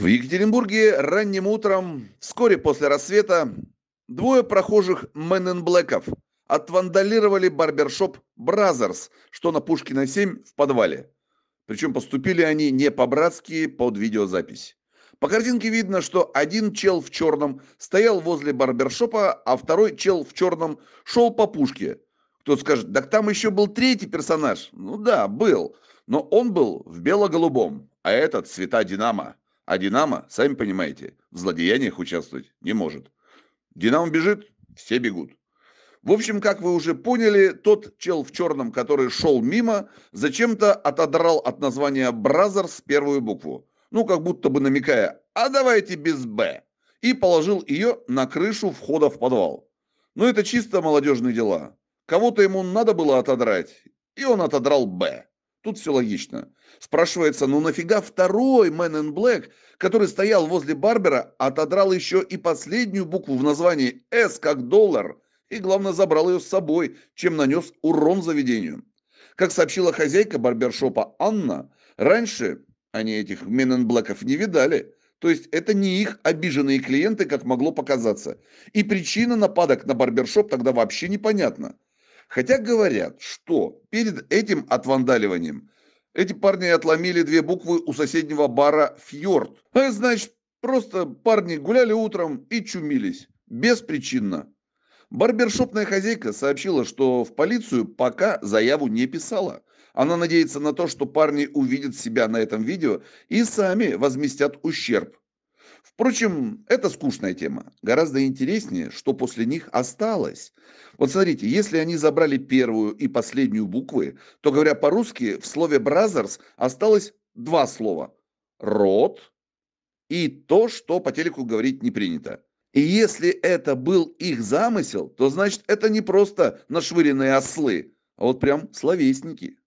В Екатеринбурге ранним утром, вскоре после рассвета, двое прохожих Мэнненблэков отвандалировали барбершоп «Бразерс», что на Пушкина 7 в подвале. Причем поступили они не по-братски под видеозапись. По картинке видно, что один чел в черном стоял возле барбершопа, а второй чел в черном шел по пушке. кто скажет, так там еще был третий персонаж. Ну да, был. Но он был в бело-голубом, а этот цвета «Динамо». А «Динамо», сами понимаете, в злодеяниях участвовать не может. «Динамо» бежит, все бегут. В общем, как вы уже поняли, тот чел в черном, который шел мимо, зачем-то отодрал от названия «Бразерс» первую букву. Ну, как будто бы намекая «А давайте без «Б». И положил ее на крышу входа в подвал. Но ну, это чисто молодежные дела. Кого-то ему надо было отодрать, и он отодрал «Б». Тут все логично. Спрашивается, ну нафига второй Man in Black, который стоял возле Барбера, отодрал еще и последнюю букву в названии «С» как доллар, и, главное, забрал ее с собой, чем нанес урон заведению. Как сообщила хозяйка барбершопа Анна, раньше они этих Men in Black'ов не видали. То есть это не их обиженные клиенты, как могло показаться. И причина нападок на барбершоп тогда вообще непонятна. Хотя говорят, что перед этим отвандаливанием эти парни отломили две буквы у соседнего бара «Фьорд». А это значит, просто парни гуляли утром и чумились. Беспричинно. Барбершопная хозяйка сообщила, что в полицию пока заяву не писала. Она надеется на то, что парни увидят себя на этом видео и сами возместят ущерб. Впрочем, это скучная тема. Гораздо интереснее, что после них осталось. Вот смотрите, если они забрали первую и последнюю буквы, то, говоря по-русски, в слове «бразерс» осталось два слова. «Род» и то, что по телеку говорить не принято. И если это был их замысел, то значит это не просто нашвыренные ослы, а вот прям словесники.